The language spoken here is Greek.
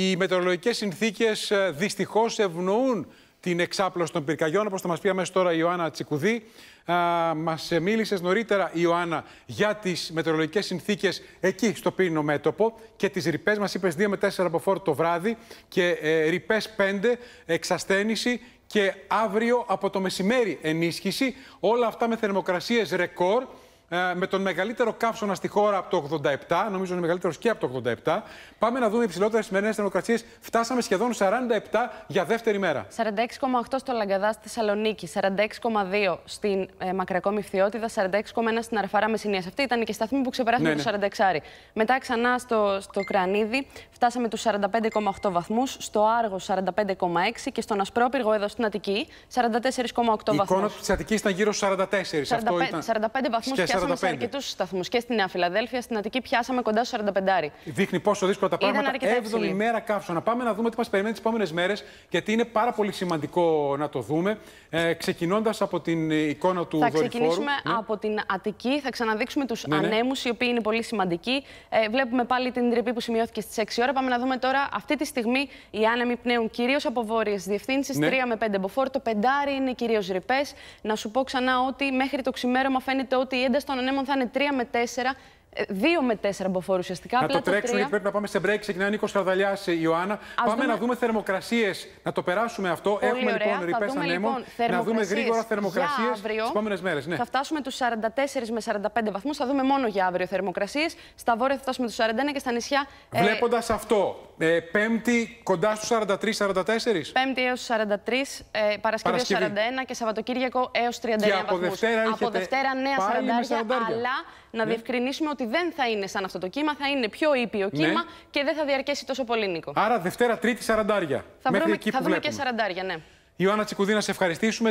οι μετεωρολογικές συνθήκες ε, δυστυχώς ευνοούν την εξάπλωση των πυρκαγιών. όπως θα μας πει αμέσως τώρα η Ιωάννα Τσικουδή, ε, Μας μίλησες νωρίτερα η Ιωάννα για τις μετεωρολογικές συνθήκες εκεί στο πύρινο μέτωπο και τις ρηπές. μας είπες 2 με 4 από φόρτο το βράδυ και ε, ρηπές 5, εξασθένηση και αύριο από το μεσημέρι ενίσχυση. Όλα αυτά με θερμοκρασίες ρεκόρ. Ε, με τον μεγαλύτερο καύσωνα στη χώρα από το 87, νομίζω είναι μεγαλύτερος και από το 87. Πάμε να δούμε υψηλότερες σημερινές θερμοκρασίες. Φτάσαμε σχεδόν 47 για δεύτερη μέρα. 46,8 στο Λαγκαδά στη Θεσσαλονίκη, 46,2 στην ε, Μακρακό 46,1 στην Αρφαρά Μεσσηνίας. Αυτή ήταν και η σταθμή που ξεπεράσαμε ναι, το 46. Ναι. αρι Μετά ξανά στο, στο Κρανίδι, φτάσαμε τους 45,8 βαθμούς, στο Άργο 45,6 και στον Ασπρόπυργο εδώ στην Αττική 44,8 βαθμού. Η εικόνα της Αττικής ήταν γύρω στους 44. 45, ήταν. 45 βαθμού πιάσαμε σε αρκετούς σταθμούς. Και στην Νέα Φιλαδέλφια, στην Αττική πιάσαμε κοντά στο 45. Δείχνει πόσο δύσκολα τα πράγματα. 7η μέρα κάψω. Να πάμε να δούμε τι μας περιμένει τις επόμενες μέρες, γιατί είναι πάρα πολύ σημαντικό να το δούμε. Ε, Ξεκινώντας από την εικόνα του δορυφόρου. Θα ξεκινήσουμε ναι. από την Αττική, θα ξαναδείξουμε τους ναι, ναι. ανέμους, οι οποίοι είναι πολύ σημαντικοί. Ε, βλέπουμε πάλι την τρυπή που σημειώθηκε στις 6 ώρα. Πάμε να δούμε τώρα αυτή τη στιγμή οι άνεμοι πνέουν κυρίως από βόρειες διευθύνσεις, 3 ναι. με 5 μποφόρ. Το πεντάρι είναι κυρίως ρηπές. Να σου πω ξανά ότι μέχρι το ξημέρωμα φαίνεται ότι η ένταση των ανέμων θα είναι 3 με 4. 2 ε, με 4 μποφόρου ουσιαστικά. Να το τρέξουμε γιατί πρέπει να πάμε σε break. Ξεκινάει Νίκος Καρδαλιάς, ε, Ιωάννα. Ας πάμε να δούμε θερμοκρασίες, να το περάσουμε αυτό. Έχουμε ωραία. λοιπόν ρηπέ ανέμων. Λοιπόν να δούμε γρήγορα θερμοκρασίε στι επόμενες μέρες. Ναι. Θα φτάσουμε τους 44 με 45 βαθμούς. Θα δούμε μόνο για αύριο θερμοκρασίες. Στα βόρεια θα φτάσουμε τους 41 και στα νησιά. Ε, Βλέποντας αυτό, ε, πέμπτη κοντά στους 43-44. Πέμπτη έως 43, ε, Παρασκευή, Παρασκευή 41 και Σαββατοκύριακο έως 39 από Δευτέρα από Δευτέρα νέα σαραντάρια αλλά να ναι. διευκρινίσουμε ότι δεν θα είναι σαν αυτό το κύμα, θα είναι πιο ήπιο ναι. κύμα και δεν θα διαρκέσει τόσο πολύ, Νίκο. Άρα Δευτέρα, Τρίτη, Σαραντάρια Θα βρούμε, θα και Σαραντάρια, ναι. Ιωάννα να σε ευχαριστήσουμε.